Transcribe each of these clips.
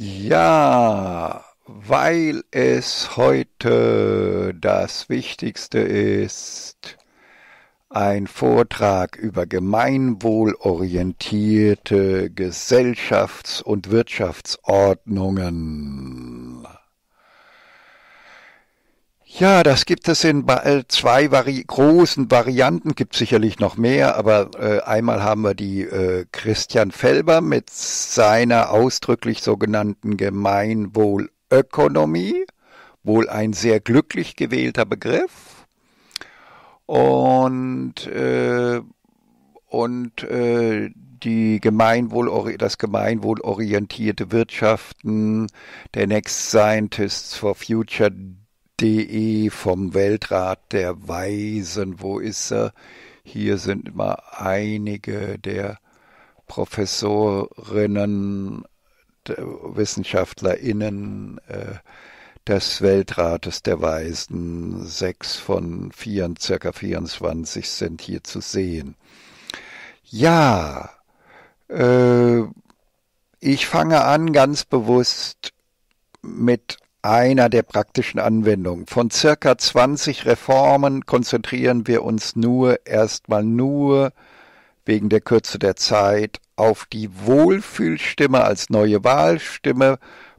Ja, weil es heute das Wichtigste ist, ein Vortrag über gemeinwohlorientierte Gesellschafts- und Wirtschaftsordnungen. Ja, das gibt es in äh, zwei vari großen Varianten, gibt sicherlich noch mehr, aber äh, einmal haben wir die äh, Christian Felber mit seiner ausdrücklich sogenannten Gemeinwohlökonomie, wohl ein sehr glücklich gewählter Begriff. Und, äh, und äh, die Gemeinwohl, das gemeinwohlorientierte Wirtschaften der Next Scientists for Future De vom Weltrat der Weisen. Wo ist er? Hier sind immer einige der Professorinnen, der WissenschaftlerInnen äh, des Weltrates der Weisen. Sechs von vier, circa 24 sind hier zu sehen. Ja, äh, ich fange an ganz bewusst mit einer der praktischen Anwendungen. Von circa 20 Reformen konzentrieren wir uns nur erstmal nur wegen der Kürze der Zeit auf die Wohlfühlstimme als neue Wahlstimme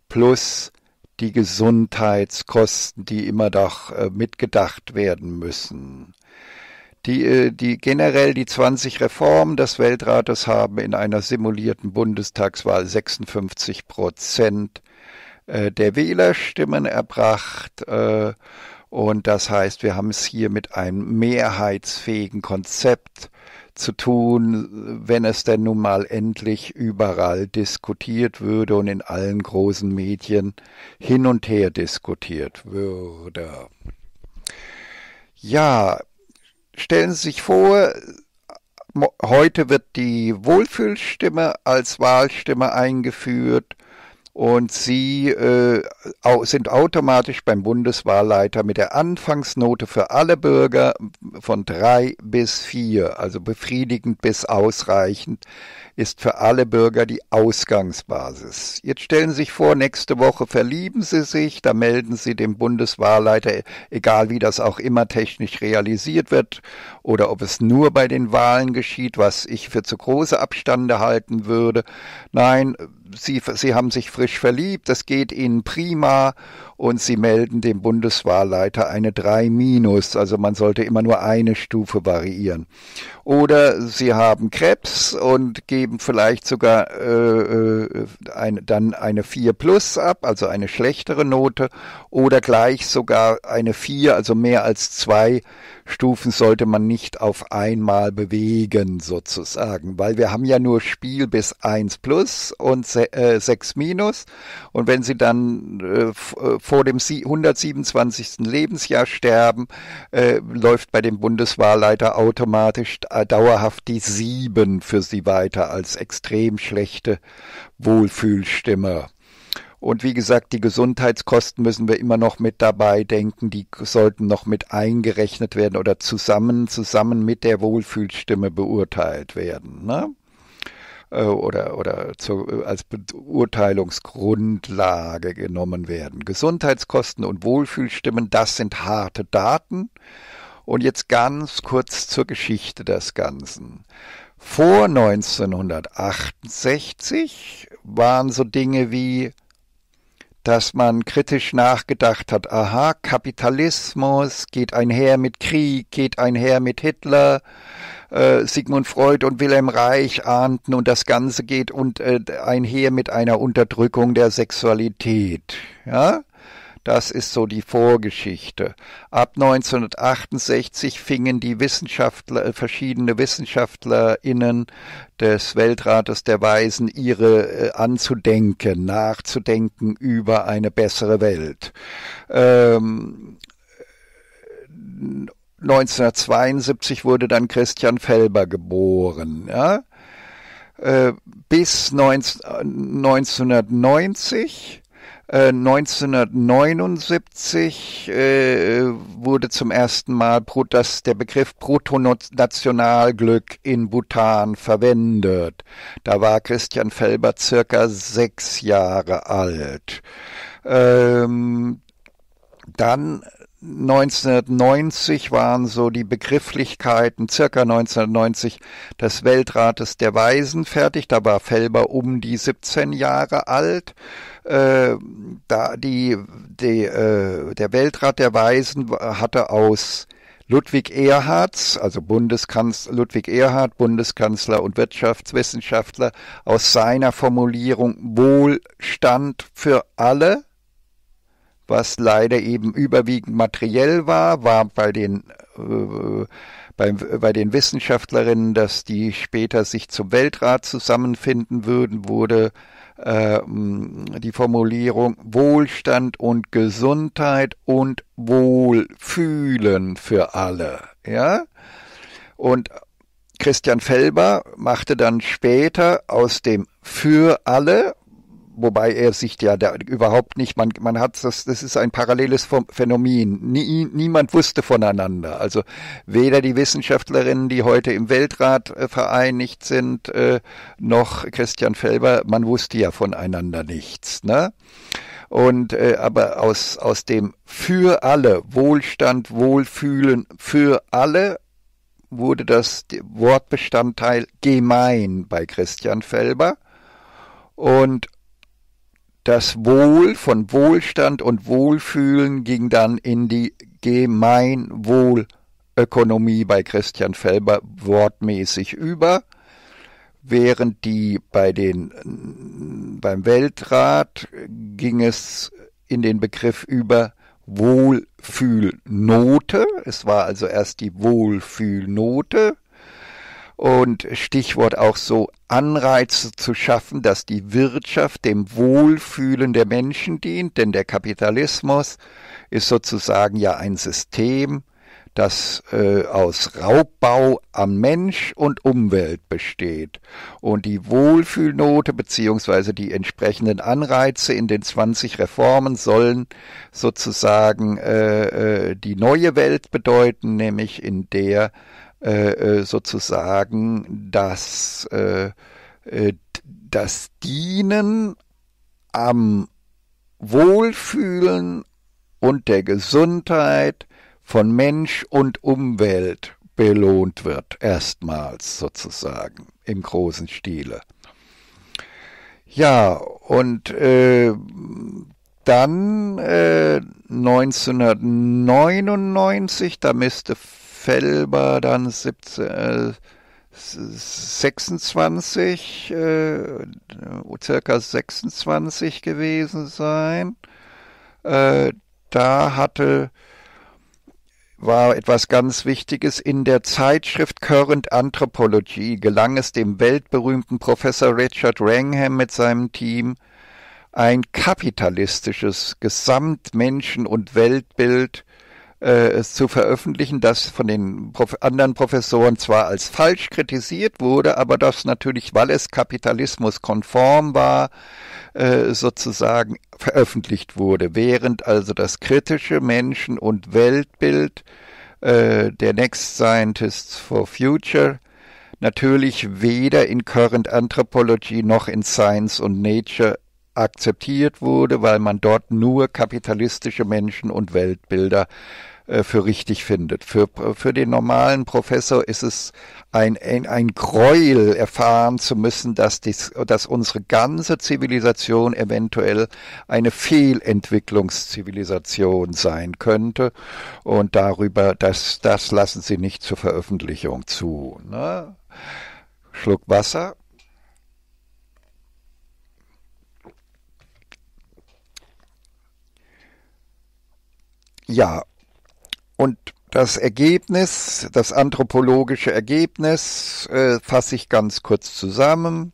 plus die Gesundheitskosten, die immer doch äh, mitgedacht werden müssen. Die, äh, die generell die 20 Reformen des Weltrates haben in einer simulierten Bundestagswahl 56 Prozent äh, der Wählerstimmen erbracht. Äh, und das heißt, wir haben es hier mit einem mehrheitsfähigen Konzept zu tun, wenn es denn nun mal endlich überall diskutiert würde und in allen großen Medien hin und her diskutiert würde. Ja, stellen Sie sich vor, heute wird die Wohlfühlstimme als Wahlstimme eingeführt und sie äh, sind automatisch beim Bundeswahlleiter mit der Anfangsnote für alle Bürger von drei bis vier, also befriedigend bis ausreichend, ist für alle Bürger die Ausgangsbasis. Jetzt stellen Sie sich vor, nächste Woche verlieben Sie sich, da melden Sie dem Bundeswahlleiter, egal wie das auch immer technisch realisiert wird oder ob es nur bei den Wahlen geschieht, was ich für zu große Abstande halten würde. Nein, Sie, Sie haben sich frisch verliebt, das geht Ihnen prima und Sie melden dem Bundeswahlleiter eine 3 minus, also man sollte immer nur eine Stufe variieren oder sie haben Krebs und geben vielleicht sogar äh, äh ein, dann eine 4 plus ab, also eine schlechtere Note, oder gleich sogar eine 4, also mehr als 2 Stufen sollte man nicht auf einmal bewegen sozusagen, weil wir haben ja nur Spiel bis 1 plus und 6 äh, minus und wenn sie dann äh, äh, vor dem 127. Lebensjahr sterben, läuft bei dem Bundeswahlleiter automatisch dauerhaft die 7 für sie weiter als extrem schlechte Wohlfühlstimme. Und wie gesagt, die Gesundheitskosten müssen wir immer noch mit dabei denken. Die sollten noch mit eingerechnet werden oder zusammen, zusammen mit der Wohlfühlstimme beurteilt werden. Ne? Äh, oder, oder zu, als Beurteilungsgrundlage genommen werden. Gesundheitskosten und Wohlfühlstimmen, das sind harte Daten. Und jetzt ganz kurz zur Geschichte des Ganzen. Vor 1968 waren so Dinge wie dass man kritisch nachgedacht hat, aha, Kapitalismus geht einher mit Krieg, geht einher mit Hitler, äh, Sigmund Freud und Wilhelm Reich ahnten und das Ganze geht und, äh, einher mit einer Unterdrückung der Sexualität. Ja? Das ist so die Vorgeschichte. Ab 1968 fingen die Wissenschaftler, äh, verschiedene WissenschaftlerInnen des Weltrates der Weisen ihre äh, anzudenken, nachzudenken über eine bessere Welt. Ähm, 1972 wurde dann Christian Felber geboren. Ja? Äh, bis 19, 1990 äh, 1979 äh, äh, wurde zum ersten Mal das, der Begriff Protonationalglück in Bhutan verwendet. Da war Christian Felber circa sechs Jahre alt. Ähm, dann 1990 waren so die Begrifflichkeiten, circa 1990, des Weltrates der Weisen fertig. Da war Felber um die 17 Jahre alt. Äh, da die, die äh, der Weltrat der Weisen hatte aus Ludwig Erhards, also Bundeskanzler, Ludwig Erhard, Bundeskanzler und Wirtschaftswissenschaftler, aus seiner Formulierung Wohlstand für alle, was leider eben überwiegend materiell war, war bei den, äh, bei, bei den Wissenschaftlerinnen, dass die später sich zum Weltrat zusammenfinden würden, wurde ähm, die Formulierung Wohlstand und Gesundheit und Wohlfühlen für alle. Ja? Und Christian Felber machte dann später aus dem für alle wobei er sich ja da überhaupt nicht, man, man hat das, das ist ein paralleles Phänomen. Nie, niemand wusste voneinander. Also weder die Wissenschaftlerinnen, die heute im Weltrat äh, vereinigt sind, äh, noch Christian Felber, man wusste ja voneinander nichts. Ne? Und äh, aber aus, aus dem für alle, Wohlstand, Wohlfühlen für alle wurde das Wortbestandteil gemein bei Christian Felber. Und das Wohl von Wohlstand und Wohlfühlen ging dann in die Gemeinwohlökonomie bei Christian Felber wortmäßig über, während die bei den, beim Weltrat ging es in den Begriff über Wohlfühlnote. Es war also erst die Wohlfühlnote, und Stichwort auch so Anreize zu schaffen, dass die Wirtschaft dem Wohlfühlen der Menschen dient, denn der Kapitalismus ist sozusagen ja ein System, das äh, aus Raubbau am Mensch und Umwelt besteht. Und die Wohlfühlnote beziehungsweise die entsprechenden Anreize in den 20 Reformen sollen sozusagen äh, äh, die neue Welt bedeuten, nämlich in der äh, äh, sozusagen das, äh, das Dienen am Wohlfühlen und der Gesundheit von Mensch und Umwelt belohnt wird, erstmals sozusagen im großen Stile. Ja, und äh, dann äh, 1999, da müsste Felber dann 17, äh, 26, äh, äh, circa 26 gewesen sein. Äh, da hatte war etwas ganz Wichtiges. In der Zeitschrift Current Anthropology gelang es dem weltberühmten Professor Richard Wrangham mit seinem Team, ein kapitalistisches Gesamtmenschen- und Weltbild äh, zu veröffentlichen, das von den Prof anderen Professoren zwar als falsch kritisiert wurde, aber das natürlich, weil es kapitalismuskonform war, äh, sozusagen veröffentlicht wurde, während also das kritische Menschen- und Weltbild äh, der Next Scientists for Future natürlich weder in Current Anthropology noch in Science und Nature akzeptiert wurde, weil man dort nur kapitalistische Menschen und Weltbilder äh, für richtig findet. Für, für den normalen Professor ist es ein, ein, ein Gräuel erfahren zu müssen, dass, dies, dass unsere ganze Zivilisation eventuell eine Fehlentwicklungszivilisation sein könnte. Und darüber, das, das lassen sie nicht zur Veröffentlichung zu. Ne? Schluck Wasser. Ja, und das Ergebnis, das anthropologische Ergebnis äh, fasse ich ganz kurz zusammen.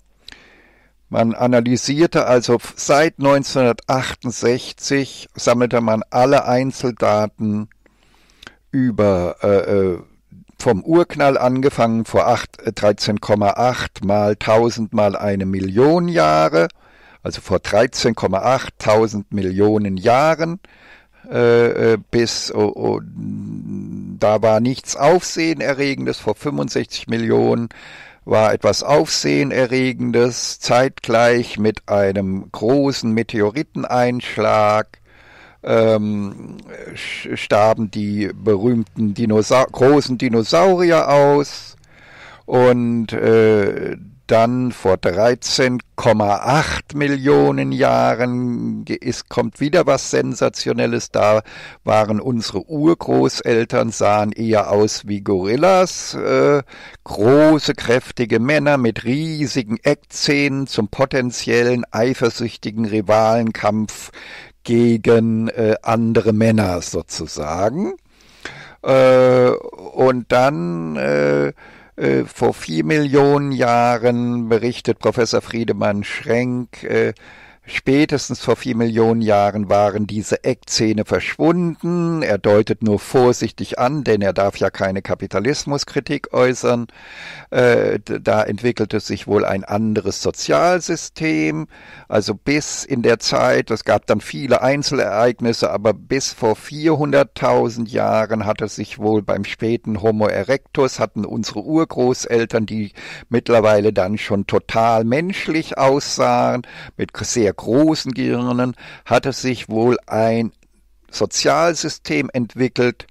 Man analysierte also seit 1968, sammelte man alle Einzeldaten über äh, äh vom Urknall angefangen vor 13,8 äh, mal 1000 mal eine Million Jahre, also vor 13,8 Millionen Jahren äh, äh, bis oh, oh, da war nichts Aufsehenerregendes vor 65 Millionen war etwas Aufsehenerregendes, zeitgleich mit einem großen Meteoriteneinschlag ähm, starben die berühmten Dinosa großen Dinosaurier aus und äh, dann vor 13,8 Millionen Jahren ist, kommt wieder was Sensationelles. Da waren unsere Urgroßeltern, sahen eher aus wie Gorillas, äh, große, kräftige Männer mit riesigen Eckzähnen zum potenziellen eifersüchtigen Rivalenkampf gegen äh, andere Männer sozusagen. Äh, und dann äh, äh, vor vier Millionen Jahren berichtet Professor Friedemann Schrenk äh, Spätestens vor vier Millionen Jahren waren diese Eckzähne verschwunden. Er deutet nur vorsichtig an, denn er darf ja keine Kapitalismuskritik äußern. Äh, da entwickelte sich wohl ein anderes Sozialsystem. Also bis in der Zeit, es gab dann viele Einzelereignisse, aber bis vor 400.000 Jahren hatte sich wohl beim späten Homo erectus, hatten unsere Urgroßeltern, die mittlerweile dann schon total menschlich aussahen, mit sehr großen Gehirnen hatte sich wohl ein Sozialsystem entwickelt,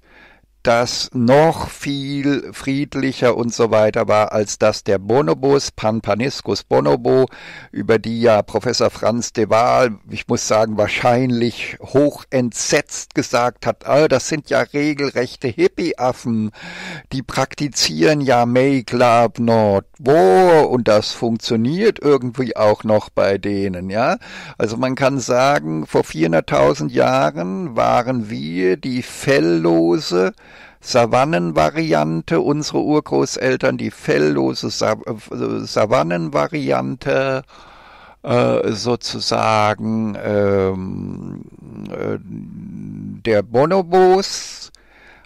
das noch viel friedlicher und so weiter war als das der Bonobos, Panpaniscus bonobo, über die ja Professor Franz de Waal, ich muss sagen, wahrscheinlich hoch entsetzt gesagt hat, oh, das sind ja regelrechte Hippie-Affen, die praktizieren ja Make Love Not War und das funktioniert irgendwie auch noch bei denen, ja. Also man kann sagen, vor 400.000 Jahren waren wir die felllose, Savannenvariante, unsere Urgroßeltern die felllose äh, Savannenvariante äh, sozusagen ähm, äh, der Bonobos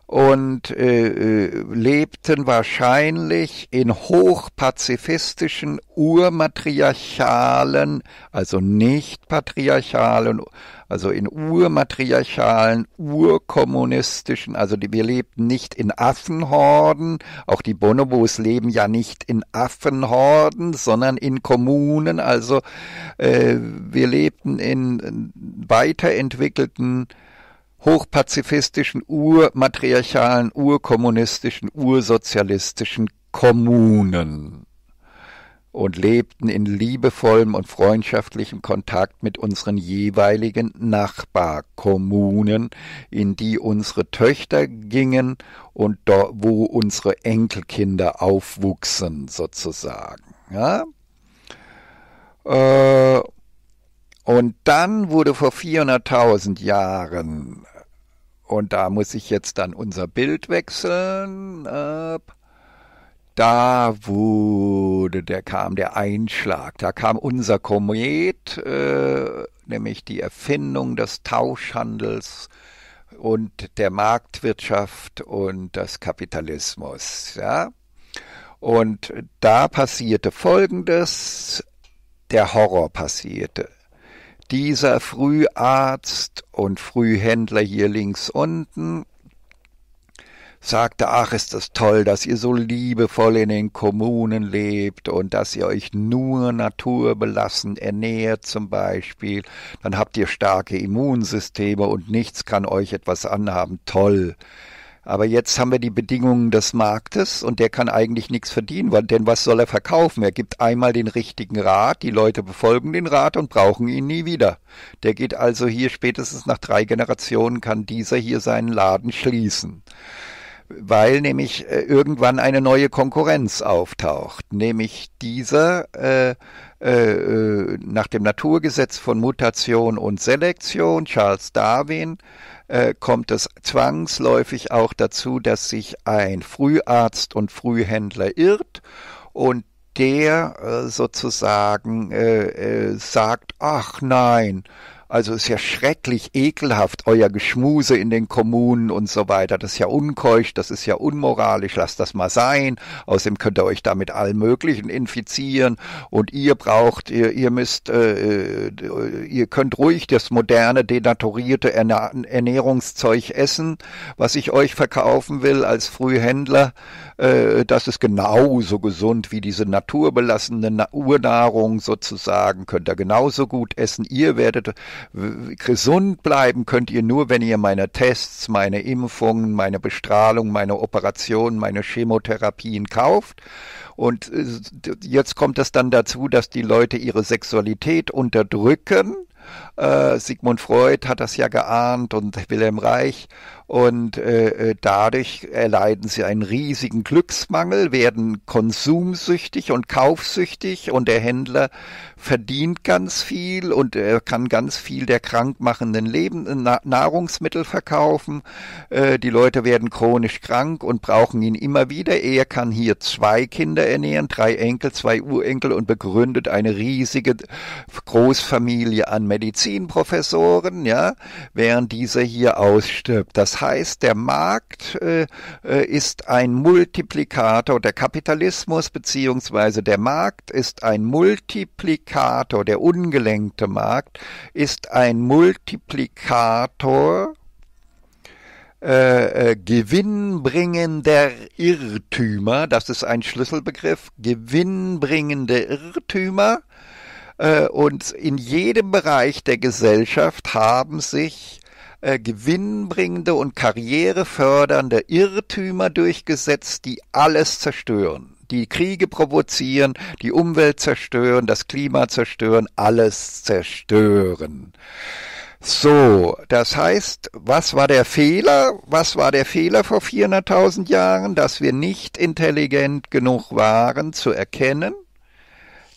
und äh, äh, lebten wahrscheinlich in hochpazifistischen, urmatriarchalen, also nicht patriarchalen, also in urmatriarchalen, urkommunistischen, also die, wir lebten nicht in Affenhorden, auch die Bonobos leben ja nicht in Affenhorden, sondern in Kommunen, also äh, wir lebten in weiterentwickelten äh, hochpazifistischen, urmatriarchalen, urkommunistischen, ursozialistischen Kommunen und lebten in liebevollem und freundschaftlichem Kontakt mit unseren jeweiligen Nachbarkommunen, in die unsere Töchter gingen und do, wo unsere Enkelkinder aufwuchsen sozusagen. Ja? Äh, und dann wurde vor 400.000 Jahren, und da muss ich jetzt dann unser Bild wechseln, äh, da wurde, der kam der Einschlag, da kam unser Komet, äh, nämlich die Erfindung des Tauschhandels und der Marktwirtschaft und des Kapitalismus, ja. Und da passierte Folgendes, der Horror passierte. Dieser Früharzt und Frühhändler hier links unten sagte, ach, ist das toll, dass ihr so liebevoll in den Kommunen lebt und dass ihr euch nur naturbelassen ernährt zum Beispiel, dann habt ihr starke Immunsysteme und nichts kann euch etwas anhaben, toll. Aber jetzt haben wir die Bedingungen des Marktes und der kann eigentlich nichts verdienen, weil, denn was soll er verkaufen? Er gibt einmal den richtigen Rat, die Leute befolgen den Rat und brauchen ihn nie wieder. Der geht also hier spätestens nach drei Generationen, kann dieser hier seinen Laden schließen weil nämlich äh, irgendwann eine neue Konkurrenz auftaucht, nämlich dieser äh, äh, äh, nach dem Naturgesetz von Mutation und Selektion, Charles Darwin, äh, kommt es zwangsläufig auch dazu, dass sich ein Früharzt und Frühhändler irrt und der sozusagen sagt, ach nein, also ist ja schrecklich ekelhaft, euer Geschmuse in den Kommunen und so weiter. Das ist ja unkeusch, das ist ja unmoralisch, lasst das mal sein. Außerdem könnt ihr euch damit allen möglichen infizieren und ihr braucht, ihr, ihr müsst, äh, äh ihr könnt ruhig das moderne, denaturierte Ernährungszeug essen, was ich euch verkaufen will als Frühhändler. Äh, das ist genauso gesund wie diese naturbelassene Urnahrung sozusagen, könnt ihr genauso gut essen. Ihr werdet gesund bleiben, könnt ihr nur, wenn ihr meine Tests, meine Impfungen, meine Bestrahlung, meine Operationen, meine Chemotherapien kauft. Und äh, jetzt kommt es dann dazu, dass die Leute ihre Sexualität unterdrücken äh, Sigmund Freud hat das ja geahnt und Wilhelm Reich. Und äh, äh, dadurch erleiden sie einen riesigen Glücksmangel, werden konsumsüchtig und kaufsüchtig und der Händler verdient ganz viel und er kann ganz viel der krankmachenden Leben, Nahrungsmittel verkaufen. Äh, die Leute werden chronisch krank und brauchen ihn immer wieder. Er kann hier zwei Kinder ernähren, drei Enkel, zwei Urenkel und begründet eine riesige Großfamilie an Medizin. Medizinprofessoren, ja, während dieser hier ausstirbt. Das heißt, der Markt äh, äh ist ein Multiplikator, der Kapitalismus bzw. der Markt ist ein Multiplikator, der ungelenkte Markt ist ein Multiplikator äh, äh, gewinnbringender Irrtümer, das ist ein Schlüsselbegriff, gewinnbringende Irrtümer, äh, und in jedem Bereich der Gesellschaft haben sich äh, gewinnbringende und karrierefördernde Irrtümer durchgesetzt, die alles zerstören, die Kriege provozieren, die Umwelt zerstören, das Klima zerstören, alles zerstören. So, das heißt, was war der Fehler? Was war der Fehler vor 400.000 Jahren, dass wir nicht intelligent genug waren zu erkennen,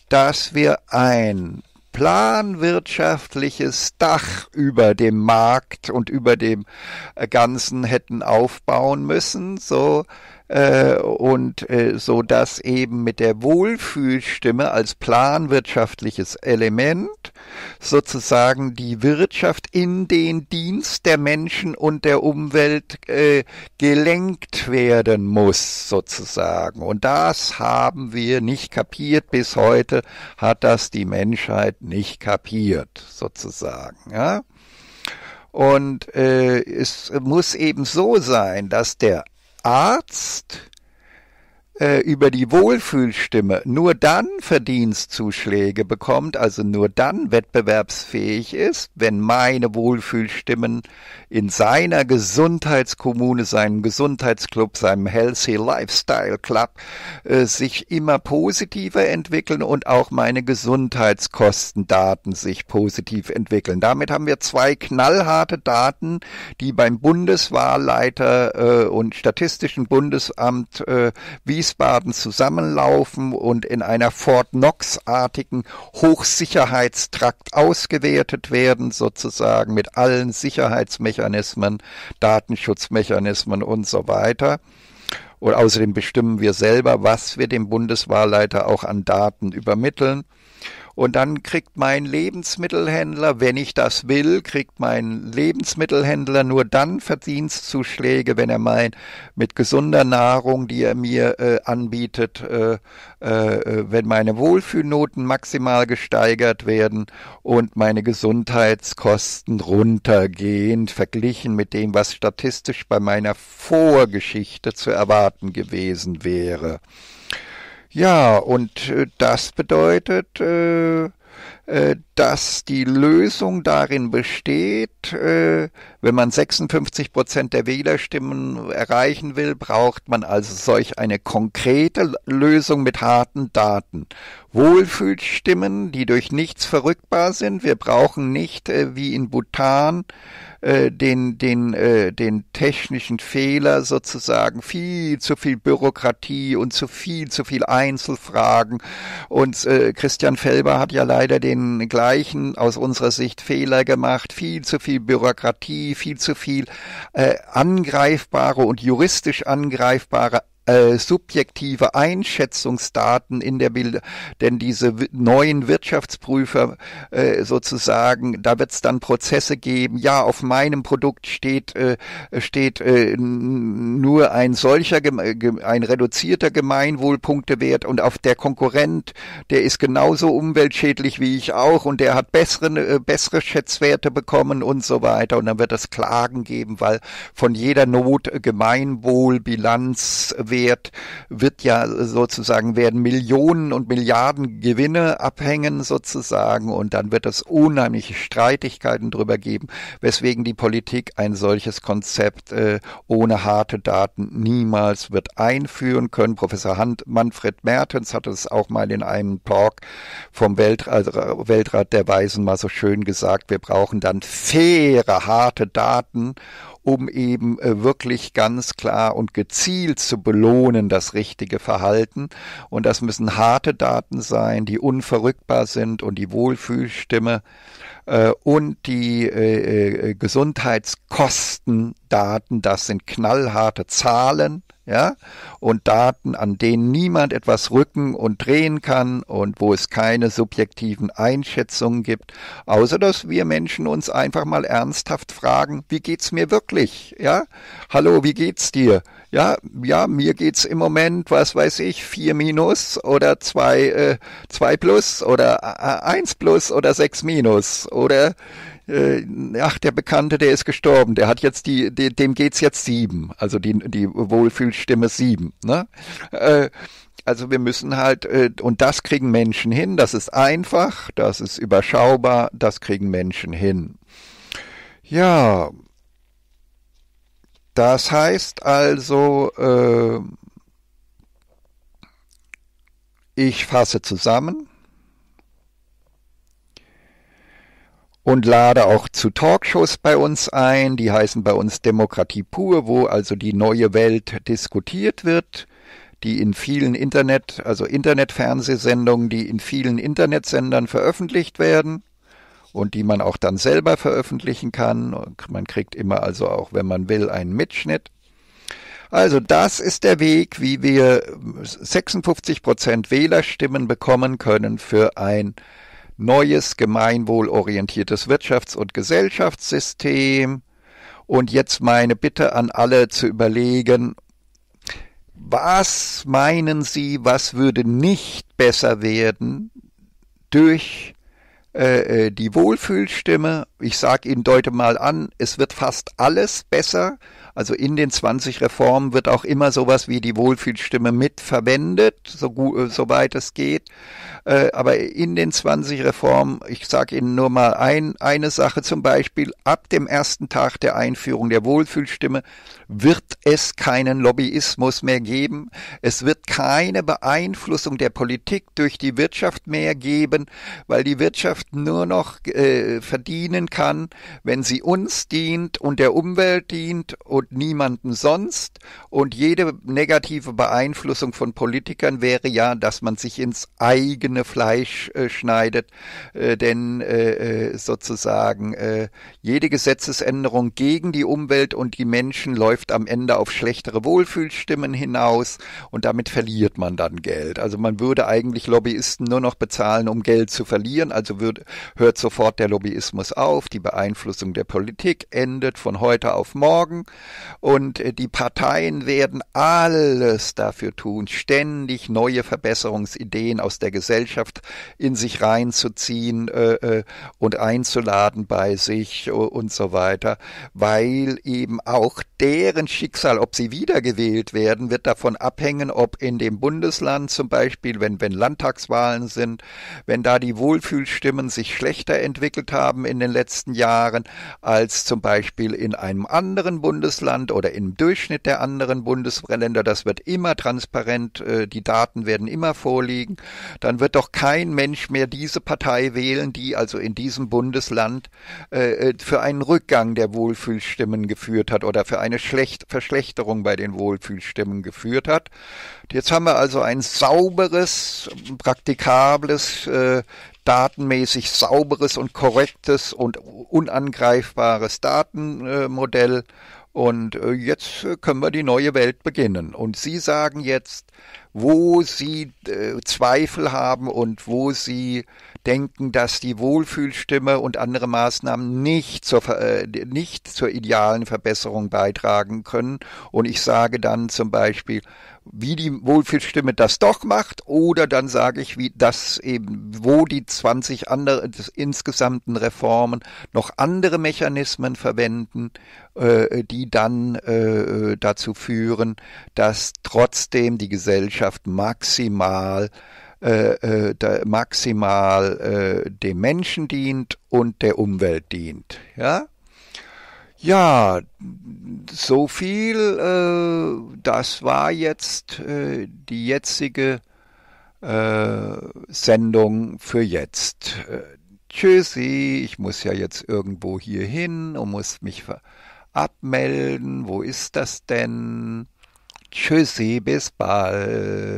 dass wir ein planwirtschaftliches Dach über dem Markt und über dem Ganzen hätten aufbauen müssen, so äh, und äh, so dass eben mit der Wohlfühlstimme als planwirtschaftliches Element sozusagen die Wirtschaft in den Dienst der Menschen und der Umwelt äh, gelenkt werden muss sozusagen und das haben wir nicht kapiert bis heute hat das die Menschheit nicht kapiert sozusagen ja und äh, es muss eben so sein, dass der arzt äh, über die Wohlfühlstimme nur dann Verdienstzuschläge bekommt, also nur dann wettbewerbsfähig ist, wenn meine Wohlfühlstimmen in seiner Gesundheitskommune, seinem Gesundheitsclub, seinem Healthy Lifestyle Club äh, sich immer positiver entwickeln und auch meine Gesundheitskostendaten sich positiv entwickeln. Damit haben wir zwei knallharte Daten, die beim Bundeswahlleiter äh, und Statistischen Bundesamt äh, wie Wiesbaden zusammenlaufen und in einer Fort Knox-artigen Hochsicherheitstrakt ausgewertet werden, sozusagen mit allen Sicherheitsmechanismen, Datenschutzmechanismen und so weiter. Und außerdem bestimmen wir selber, was wir dem Bundeswahlleiter auch an Daten übermitteln. Und dann kriegt mein Lebensmittelhändler, wenn ich das will, kriegt mein Lebensmittelhändler nur dann Verdienstzuschläge, wenn er mein mit gesunder Nahrung, die er mir äh, anbietet, äh, äh, wenn meine Wohlfühlnoten maximal gesteigert werden und meine Gesundheitskosten runtergehen, verglichen mit dem, was statistisch bei meiner Vorgeschichte zu erwarten gewesen wäre. Ja, und äh, das bedeutet, äh, äh, dass die Lösung darin besteht, äh, wenn man 56 Prozent der Wählerstimmen erreichen will, braucht man also solch eine konkrete Lösung mit harten Daten. Wohlfühlstimmen, die durch nichts verrückbar sind. Wir brauchen nicht, äh, wie in Bhutan, äh, den, den, äh, den technischen Fehler sozusagen, viel zu viel Bürokratie und zu viel, zu viel Einzelfragen. Und äh, Christian Felber hat ja leider den gleichen aus unserer Sicht Fehler gemacht, viel zu viel Bürokratie, viel zu viel äh, angreifbare und juristisch angreifbare äh, subjektive Einschätzungsdaten in der Bilder, denn diese neuen Wirtschaftsprüfer äh, sozusagen, da wird es dann Prozesse geben. Ja, auf meinem Produkt steht äh, steht äh, nur ein solcher ein reduzierter Gemeinwohlpunktewert und auf der Konkurrent, der ist genauso umweltschädlich wie ich auch und der hat bessere äh, bessere Schätzwerte bekommen und so weiter und dann wird es Klagen geben, weil von jeder Not Gemeinwohlbilanz Marktwert wird ja sozusagen, werden Millionen und Milliarden Gewinne abhängen sozusagen und dann wird es unheimliche Streitigkeiten darüber geben, weswegen die Politik ein solches Konzept äh, ohne harte Daten niemals wird einführen können. Professor Hand, Manfred Mertens hat es auch mal in einem Talk vom Welt, also Weltrat der Weisen mal so schön gesagt, wir brauchen dann faire, harte Daten um eben äh, wirklich ganz klar und gezielt zu belohnen das richtige Verhalten. Und das müssen harte Daten sein, die unverrückbar sind und die Wohlfühlstimme äh, und die äh, äh, Gesundheitskostendaten, das sind knallharte Zahlen, ja, und Daten, an denen niemand etwas rücken und drehen kann und wo es keine subjektiven Einschätzungen gibt, außer dass wir Menschen uns einfach mal ernsthaft fragen, wie geht's mir wirklich, ja? Hallo, wie geht's dir? Ja, ja, mir geht's im Moment, was weiß ich, vier minus oder zwei äh, zwei plus oder äh, eins plus oder sechs minus oder äh, ach, der Bekannte, der ist gestorben, der hat jetzt die, die dem geht's jetzt sieben, also die, die Wohlfühlstimme sieben, ne? Äh, also wir müssen halt, äh, und das kriegen Menschen hin, das ist einfach, das ist überschaubar, das kriegen Menschen hin. Ja, das heißt also, äh, ich fasse zusammen, und lade auch zu Talkshows bei uns ein. Die heißen bei uns Demokratie pur, wo also die neue Welt diskutiert wird die in vielen Internet, also Internetfernsehsendungen, die in vielen Internetsendern veröffentlicht werden und die man auch dann selber veröffentlichen kann. Und man kriegt immer also auch, wenn man will, einen Mitschnitt. Also das ist der Weg, wie wir 56 Prozent Wählerstimmen bekommen können für ein neues gemeinwohlorientiertes Wirtschafts- und Gesellschaftssystem. Und jetzt meine Bitte an alle zu überlegen, was meinen Sie, was würde nicht besser werden durch äh, äh die Wohlfühlstimme? Ich sage Ihnen, deute mal an, es wird fast alles besser, also in den 20 Reformen wird auch immer sowas wie die Wohlfühlstimme mitverwendet, so gut, äh, soweit es geht. Äh, aber in den 20 Reformen, ich sage Ihnen nur mal ein, eine Sache zum Beispiel, ab dem ersten Tag der Einführung der Wohlfühlstimme wird es keinen Lobbyismus mehr geben. Es wird keine Beeinflussung der Politik durch die Wirtschaft mehr geben, weil die Wirtschaft nur noch äh, verdienen kann, wenn sie uns dient und der Umwelt dient und und niemanden sonst. Und jede negative Beeinflussung von Politikern wäre ja, dass man sich ins eigene Fleisch äh, schneidet. Äh, denn äh, äh sozusagen äh, jede Gesetzesänderung gegen die Umwelt und die Menschen läuft am Ende auf schlechtere Wohlfühlstimmen hinaus und damit verliert man dann Geld. Also man würde eigentlich Lobbyisten nur noch bezahlen, um Geld zu verlieren. Also wird, hört sofort der Lobbyismus auf, die Beeinflussung der Politik endet von heute auf morgen. Und äh, die Parteien werden alles dafür tun, ständig neue Verbesserungsideen aus der Gesellschaft in sich reinzuziehen äh, äh und einzuladen bei sich äh, und so weiter, weil eben auch deren Schicksal, ob sie wiedergewählt werden, wird davon abhängen, ob in dem Bundesland zum Beispiel, wenn, wenn Landtagswahlen sind, wenn da die Wohlfühlstimmen sich schlechter entwickelt haben in den letzten Jahren als zum Beispiel in einem anderen Bundesland, Bundesland oder im Durchschnitt der anderen Bundesländer. Das wird immer transparent, äh, die Daten werden immer vorliegen. Dann wird doch kein Mensch mehr diese Partei wählen, die also in diesem Bundesland äh, äh, für einen Rückgang der Wohlfühlstimmen geführt hat oder für eine Schlecht Verschlechterung bei den Wohlfühlstimmen geführt hat. Jetzt haben wir also ein sauberes, praktikables, datenmäßig sauberes und korrektes und unangreifbares Datenmodell. Äh, und äh, jetzt äh, können wir die neue Welt beginnen. Und Sie sagen jetzt, wo Sie äh, Zweifel haben und wo Sie denken, dass die Wohlfühlstimme und andere Maßnahmen nicht zur, äh, nicht zur idealen Verbesserung beitragen können. Und ich sage dann zum Beispiel, wie die Wohlfühlstimme das doch macht, oder dann sage ich, wie das eben, wo die 20 andere insgesamten Reformen noch andere Mechanismen verwenden, äh, die dann äh, dazu führen, dass trotzdem die Gesellschaft maximal äh, äh maximal äh, dem Menschen dient und der Umwelt dient. Ja, ja so viel. Äh, das war jetzt äh, die jetzige äh, Sendung für jetzt. Tschüssi, ich muss ja jetzt irgendwo hier hin und muss mich abmelden. Wo ist das denn? Tschüssi, bis bald.